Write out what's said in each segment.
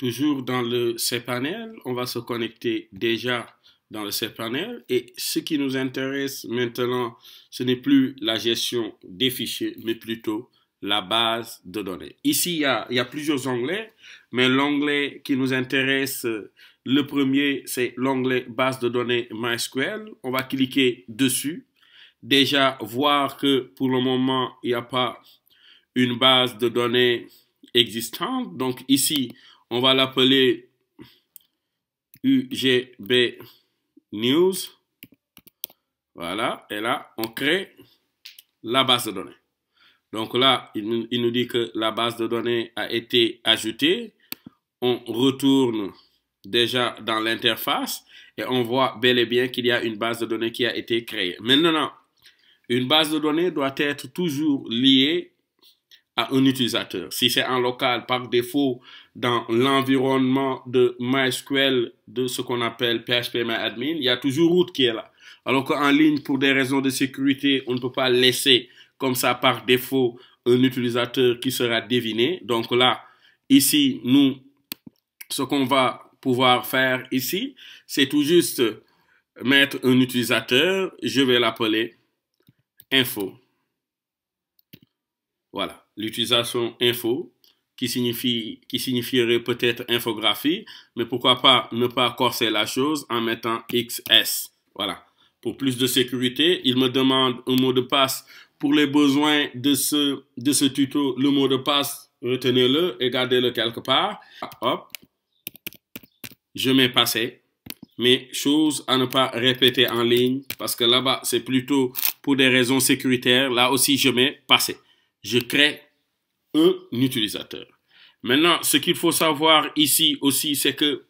Toujours dans le cPanel, on va se connecter déjà dans le cPanel. Et ce qui nous intéresse maintenant, ce n'est plus la gestion des fichiers, mais plutôt la base de données. Ici, il y a, plusieurs onglets, mais l'onglet qui nous intéresse, le premier, c'est l'onglet base de données MySQL. On va cliquer dessus. Déjà, voir que pour le moment, il n'y a pas une base de données existante. Donc ici, on va l'appeler UGB News. Voilà, et là, on crée la base de données. Donc là, il, nous dit que la base de données a été ajoutée. On retourne déjà dans l'interface et on voit bel et bien qu'il y a une base de données qui a été créée. Maintenant, une base de données doit être toujours liée un utilisateur. Si c'est en local, par défaut, dans l'environnement de MySQL, de ce qu'on appelle PHP il y a toujours root qui est là. Alors qu'en ligne, pour des raisons de sécurité, on ne peut pas laisser comme ça par défaut un utilisateur qui sera deviné. Donc là, ici, nous, ce qu'on va pouvoir faire ici, c'est tout juste mettre un utilisateur, je vais l'appeler info. Voilà l'utilisation info, qui, signifie, qui signifierait peut-être infographie, mais pourquoi pas ne pas corser la chose en mettant XS. Voilà. Pour plus de sécurité, il me demande un mot de passe. Pour les besoins de ce, de ce tuto, le mot de passe, retenez-le et gardez-le quelque part. Hop. Je mets passé. Mais chose à ne pas répéter en ligne, parce que là-bas, c'est plutôt pour des raisons sécuritaires. Là aussi, je mets passé je crée un utilisateur. Maintenant, ce qu'il faut savoir ici aussi, c'est que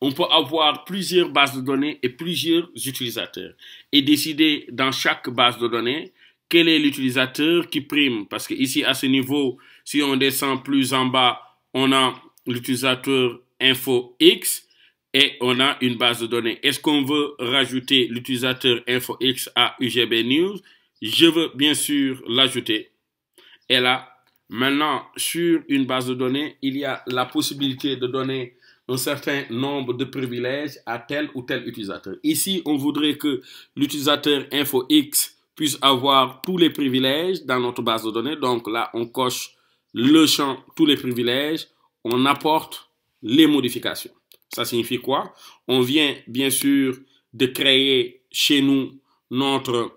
on peut avoir plusieurs bases de données et plusieurs utilisateurs et décider dans chaque base de données quel est l'utilisateur qui prime. Parce que ici, à ce niveau, si on descend plus en bas, on a l'utilisateur info X et on a une base de données. Est-ce qu'on veut rajouter l'utilisateur info X à UGB News? Je veux bien sûr l'ajouter et là. Maintenant, sur une base de données, il y a la possibilité de donner un certain nombre de privilèges à tel ou tel utilisateur. Ici, on voudrait que l'utilisateur InfoX puisse avoir tous les privilèges dans notre base de données. Donc là, on coche le champ tous les privilèges, on apporte les modifications. Ça signifie quoi On vient bien sûr de créer chez nous notre...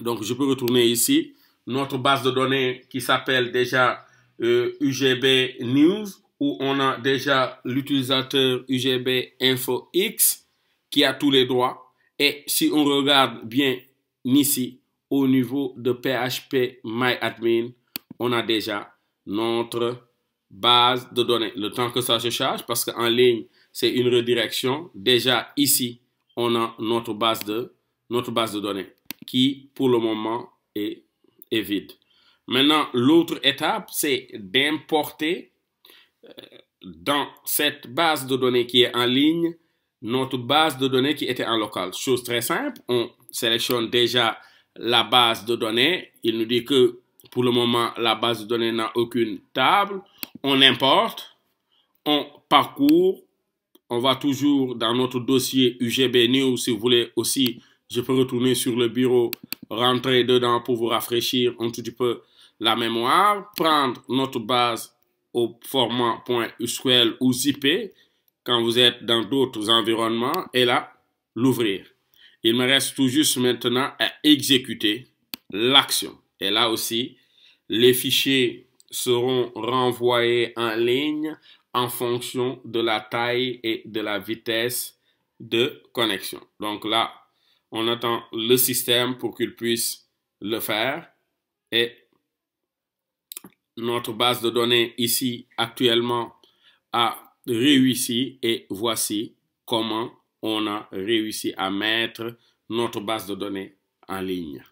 Donc je peux retourner ici notre base de données qui s'appelle déjà UGB euh, News, où on a déjà l'utilisateur UGB Info X qui a tous les droits. Et si on regarde bien ici, au niveau de PHP MyAdmin, on a déjà notre base de données. Le temps que ça se charge, parce qu'en ligne, c'est une redirection. Déjà ici, on a notre base de, notre base de données qui, pour le moment, est vide. Maintenant, l'autre étape, c'est d'importer euh, dans cette base de données qui est en ligne notre base de données qui était en local. Chose très simple, on sélectionne déjà la base de données. Il nous dit que pour le moment, la base de données n'a aucune table. On importe, on parcourt. On va toujours dans notre dossier UGB News. Si vous voulez aussi, je peux retourner sur le bureau rentrer dedans pour vous rafraîchir un tout petit peu la mémoire, prendre notre base au format .usql ou zip quand vous êtes dans d'autres environnements et là, l'ouvrir. Il me reste tout juste maintenant à exécuter l'action. Et là aussi, les fichiers seront renvoyés en ligne en fonction de la taille et de la vitesse de connexion. Donc là, on attend le système pour qu'il puisse le faire. Et notre base de données ici actuellement a réussi et voici comment on a réussi à mettre notre base de données en ligne.